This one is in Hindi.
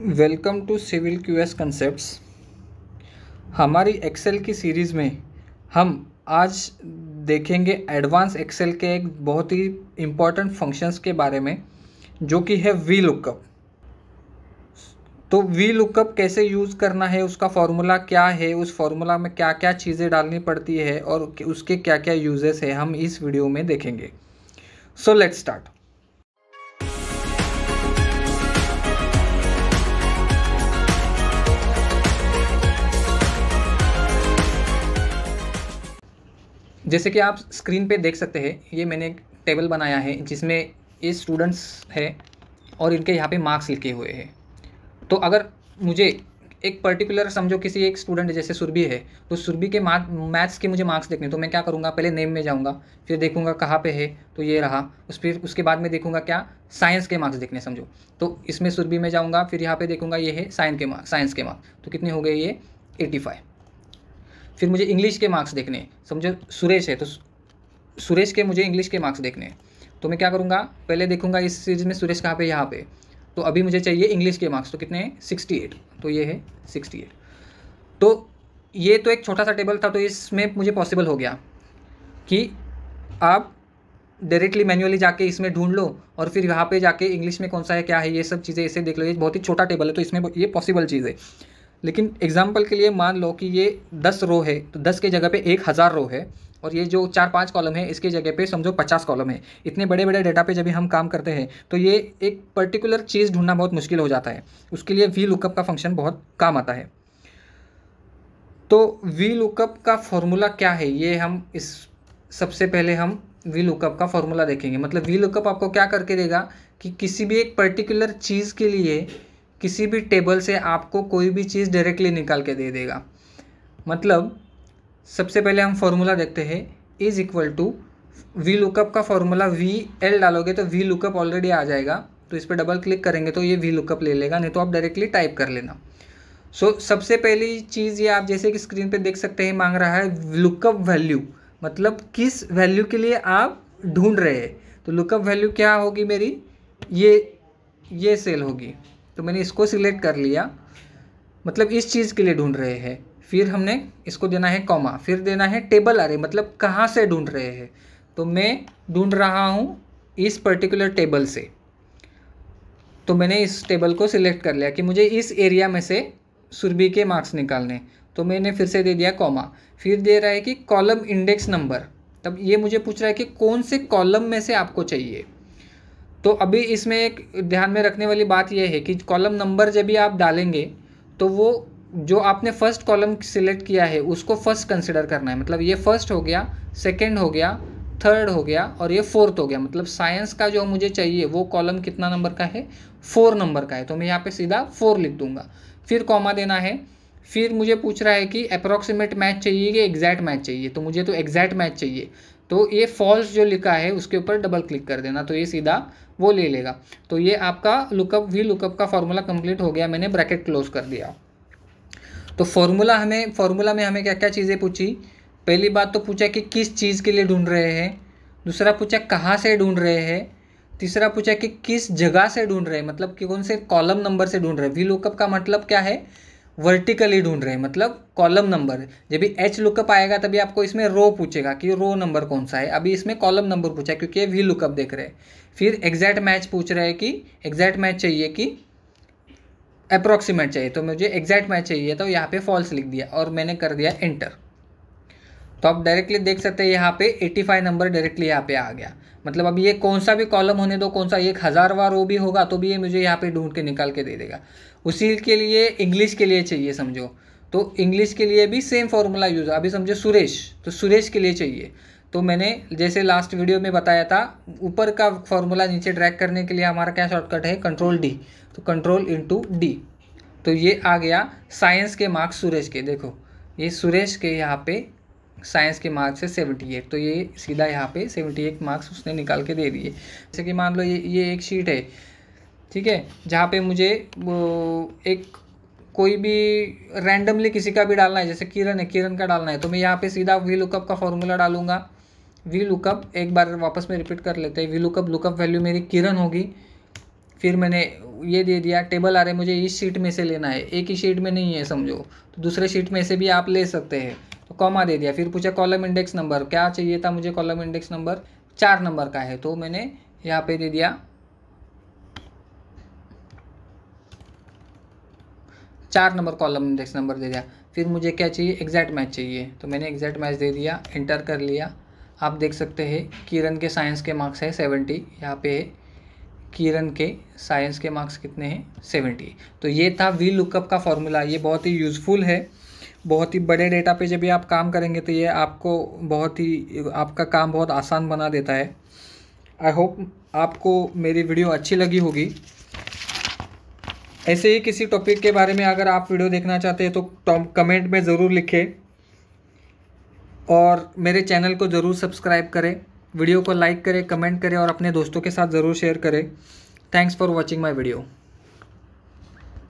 welcome to civil QS concepts हमारी एक्सेल की सीरीज़ में हम आज देखेंगे एडवांस एक्सेल के एक बहुत ही इम्पॉर्टेंट फंक्शंस के बारे में जो कि है वी लुकअप तो वी लुकअप कैसे यूज़ करना है उसका फार्मूला क्या है उस फॉर्मूला में क्या क्या चीज़ें डालनी पड़ती है और उसके क्या क्या यूजेस है हम इस वीडियो में देखेंगे सो लेट्स स्टार्ट जैसे कि आप स्क्रीन पे देख सकते हैं ये मैंने एक टेबल बनाया है जिसमें ये स्टूडेंट्स है और इनके यहाँ पे मार्क्स लिखे हुए हैं तो अगर मुझे एक पर्टिकुलर समझो किसी एक स्टूडेंट जैसे सुरभि है तो सुरभि के मार्क मैथ्स के मुझे मार्क्स देखने तो मैं क्या करूँगा पहले नेम में जाऊँगा फिर देखूँगा कहाँ पे है तो ये रहा उस फिर उसके बाद में देखूँगा क्या साइंस के मार्क्स देखने समझो तो इसमें सुरभि में जाऊँगा फिर यहाँ पे देखूँगा ये है साइंस के मार्क्स साइंस के मार्क्स तो कितने हो गए ये एटी फाइव फिर मुझे इंग्लिश के मार्क्स देखने समझो सुरेश है तो सुरेश के मुझे इंग्लिश के मार्क्स देखने तो मैं क्या करूँगा पहले देखूँगा इस सीरीज में सुरेश कहाँ पे यहाँ पे तो अभी मुझे चाहिए इंग्लिश के मार्क्स तो कितने हैं सिक्सटी एट तो ये है सिक्सटी एट तो ये तो एक छोटा सा टेबल था तो इसमें मुझे पॉसिबल हो गया कि आप डायरेक्टली मैन्युअली जाके इसमें ढूंढ लो और फिर यहाँ पे जाके इंग्लिश में कौन सा है क्या है ये सब चीज़ें इसे देख लो ये बहुत ही छोटा टेबल है तो इसमें ये पॉसिबल चीज़ है लेकिन एग्जाम्पल के लिए मान लो कि ये दस रो है तो दस के जगह पे एक हज़ार रो है और ये जो चार पांच कॉलम है इसके जगह पे समझो पचास कॉलम है इतने बड़े बड़े डेटा पे जब हम काम करते हैं तो ये एक पर्टिकुलर चीज़ ढूंढना बहुत मुश्किल हो जाता है उसके लिए वी लुकअप का फंक्शन बहुत काम आता है तो वी लुकअप का फॉर्मूला क्या है ये हम इस सबसे पहले हम वी लुकअप का फॉर्मूला देखेंगे मतलब वी लुकअप आपको क्या करके देगा कि किसी भी एक पर्टिकुलर चीज़ के लिए किसी भी टेबल से आपको कोई भी चीज़ डायरेक्टली निकाल के दे देगा मतलब सबसे पहले हम फॉर्मूला देखते हैं is equal to V lookup का फॉर्मूला वी एल डालोगे तो वी लुकअप ऑलरेडी आ जाएगा तो इस पर डबल क्लिक करेंगे तो ये वी लुकअप ले लेगा नहीं तो आप डायरेक्टली टाइप कर लेना सो so, सबसे पहली चीज़ ये आप जैसे कि स्क्रीन पे देख सकते हैं मांग रहा है लुकअप वैल्यू मतलब किस वैल्यू के लिए आप ढूंढ रहे हैं तो लुकअप वैल्यू क्या होगी मेरी ये ये सेल होगी तो मैंने इसको सिलेक्ट कर लिया मतलब इस चीज़ के लिए ढूंढ रहे हैं फिर हमने इसको देना है कॉमा फिर देना है टेबल आरे मतलब कहाँ से ढूंढ रहे हैं तो मैं ढूंढ रहा हूँ इस पर्टिकुलर टेबल से तो मैंने इस टेबल को सिलेक्ट कर लिया कि मुझे इस एरिया में से सुरभि के मार्क्स निकालने तो मैंने फिर से दे दिया कॉमा फिर दे रहा है कि कॉलम इंडेक्स नंबर तब ये मुझे पूछ रहा है कि कौन से कॉलम में से आपको चाहिए तो अभी इसमें एक ध्यान में रखने वाली बात यह है कि कॉलम नंबर जब भी आप डालेंगे तो वो जो आपने फर्स्ट कॉलम सिलेक्ट किया है उसको फर्स्ट कंसिडर करना है मतलब ये फर्स्ट हो गया सेकेंड हो गया थर्ड हो गया और ये फोर्थ हो गया मतलब साइंस का जो मुझे चाहिए वो कॉलम कितना नंबर का है फोर नंबर का है तो मैं यहाँ पे सीधा फोर लिख दूंगा फिर कॉमा देना है फिर मुझे पूछ रहा है कि अप्रॉक्सीमेट मैच चाहिए कि एग्जैक्ट मैच चाहिए तो मुझे तो एग्जैक्ट मैच चाहिए तो ये फॉल्स जो लिखा है उसके ऊपर डबल क्लिक कर देना तो ये सीधा वो ले लेगा तो ये आपका लुकअप वी लुकअप का फॉर्मूला कंप्लीट हो गया मैंने ब्रैकेट क्लोज कर दिया तो फॉर्मूला हमें फॉर्मूला में हमें क्या क्या चीज़ें पूछी पहली बात तो पूछा कि किस चीज़ के लिए ढूंढ रहे हैं दूसरा पूछा कहाँ से ढूंढ रहे हैं तीसरा पूछा कि किस जगह से ढूंढ रहे हैं मतलब कि कौन से कॉलम नंबर से ढूंढ रहे हैं वी लुकअप का मतलब क्या है वर्टिकली ढूंढ रहे हैं मतलब कॉलम नंबर जब भी एच लुकअप आएगा तभी आपको इसमें रो पूछेगा कि रो नंबर कौन सा है अभी इसमें कॉलम नंबर पूछा है क्योंकि ये वी लुकअप देख रहे हैं फिर एग्जैक्ट मैच पूछ रहे हैं कि एग्जैक्ट मैच चाहिए कि अप्रॉक्सीमेट चाहिए तो मुझे एग्जैक्ट मैच चाहिए तो यहाँ पे फॉल्स लिख दिया और मैंने कर दिया एंटर तो आप डायरेक्टली देख सकते हैं यहाँ पे 85 नंबर डायरेक्टली यहाँ पे आ गया मतलब अब ये कौन सा भी कॉलम होने दो कौन सा एक हज़ार बार वो भी होगा तो भी ये मुझे यहाँ पे ढूंढ के निकाल के दे देगा उसी के लिए इंग्लिश के लिए चाहिए समझो तो इंग्लिश के लिए भी सेम फॉर्मूला यूज़ अभी समझो सुरेश तो सुरेश के लिए चाहिए तो मैंने जैसे लास्ट वीडियो में बताया था ऊपर का फॉर्मूला नीचे ट्रैक करने के लिए हमारा क्या शॉर्टकट है कंट्रोल डी तो कंट्रोल इन डी तो ये आ गया साइंस के मार्क्स सुरेश के देखो ये सुरेश के यहाँ पे साइंस के मार्क्स है सेवेंटी एट तो ये सीधा यहाँ पे सेवेंटी एट मार्क्स उसने निकाल के दे दिए जैसे कि मान लो ये ये एक शीट है ठीक है जहाँ पे मुझे एक कोई भी रैंडमली किसी का भी डालना है जैसे किरण है किरण का डालना है तो मैं यहाँ पे सीधा वी लुकअप का फॉर्मूला डालूंगा वी लुकअप एक बार वापस में रिपीट कर लेते हैं वी लुकअप लुकअप वैल्यू मेरी किरण होगी फिर मैंने ये दे दिया टेबल आ रहे मुझे इस शीट में से लेना है एक ही शीट में नहीं है समझो तो दूसरे शीट में से भी आप ले सकते हैं कॉमा दे दिया फिर पूछा कॉलम इंडेक्स नंबर क्या चाहिए था मुझे कॉलम इंडेक्स नंबर चार नंबर का है तो मैंने यहाँ पे दे दिया चार नंबर कॉलम इंडेक्स नंबर दे दिया फिर मुझे क्या चाहिए एग्जैक्ट मैच चाहिए तो मैंने एग्जैक्ट मैच दे दिया एंटर कर लिया आप देख सकते हैं किरण के साइंस के मार्क्स है सेवेंटी यहाँ पे किरण के साइंस के मार्क्स कितने हैं सेवेंटी तो ये था वी लुकअप का फॉर्मूला ये बहुत ही यूज़फुल है बहुत ही बड़े डेटा पे जब भी आप काम करेंगे तो ये आपको बहुत ही आपका काम बहुत आसान बना देता है आई होप आपको मेरी वीडियो अच्छी लगी होगी ऐसे ही किसी टॉपिक के बारे में अगर आप वीडियो देखना चाहते हैं तो कमेंट में ज़रूर लिखें और मेरे चैनल को ज़रूर सब्सक्राइब करें वीडियो को लाइक करें कमेंट करें और अपने दोस्तों के साथ ज़रूर शेयर करें thanks for watching my video